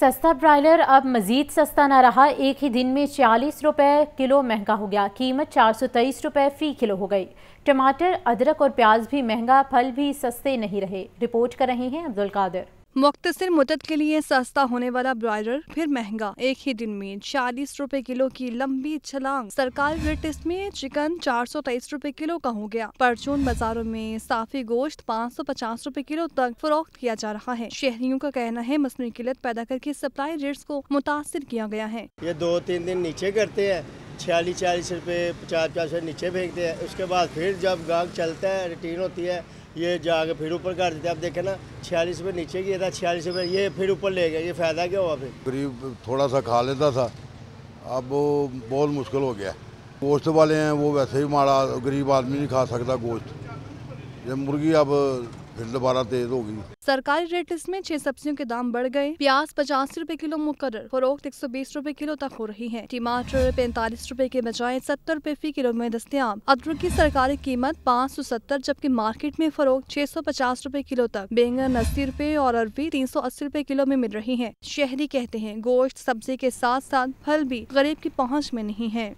सस्ता ब्रायलर अब मज़ीद सस्ता ना रहा एक ही दिन में चालीस रुपये किलो महंगा हो गया कीमत चार सौ तेईस रुपये फ़ी किलो हो गई टमाटर अदरक और प्याज भी महंगा फल भी सस्ते नहीं रहे रिपोर्ट कर रहे हैं अब्दुल कादिर मुख्तर मुदत के लिए सस्ता होने वाला ब्रॉयर फिर महंगा एक ही दिन में चालीस रुपए किलो की लंबी छलांग सरकारी रेट में चिकन चार सौ तेईस रूपए किलो का हो गया परचून बाजारों में साफी गोश्त पाँच सौ पचास रूपए किलो तक फरोख्त किया जा रहा है शहरियों का कहना है मसनू किलत पैदा करके सप्लाई रेट को मुतासर किया गया है ये दो तीन दिन नीचे करते हैं छियालीस चालीस रूपए पचास पचास नीचे फेंकते हैं उसके बाद फिर जब गाँव चलता है रिटीन होती है ये जाके फिर ऊपर कर देते आप देखे ना छियालीस रुपये नीचे गया था छियालीस रुपये ये फिर ऊपर ले गया ये फ़ायदा क्या हुआ फिर गरीब थोड़ा सा खा लेता था अब वो बहुत मुश्किल हो गया गोश्त वाले हैं वो वैसे ही माड़ा गरीब आदमी नहीं खा सकता गोश्त ये मुर्गी अब फिर दोबारा तेज हो गई सरकारी रेट लिस्ट में छह सब्जियों के दाम बढ़ गए प्याज पचास रूपए किलो मुकर फरोख्त एक सौ बीस रूपए किलो तक हो रही है टमाटर पैंतालीस रूपए के बजाय सत्तर रूपए फी किलो में दस्तियाब अदरक की सरकारी कीमत पाँच सौ सत्तर जबकि मार्केट में फरोख छह सौ पचास रूपए किलो तक बैंगन अस्सी रूपए और अरबी तीन सौ अस्सी रूपए किलो में मिल रही है शहरी कहते हैं गोश्त सब्जी के साथ साथ फल भी गरीब की पहुँच में नहीं है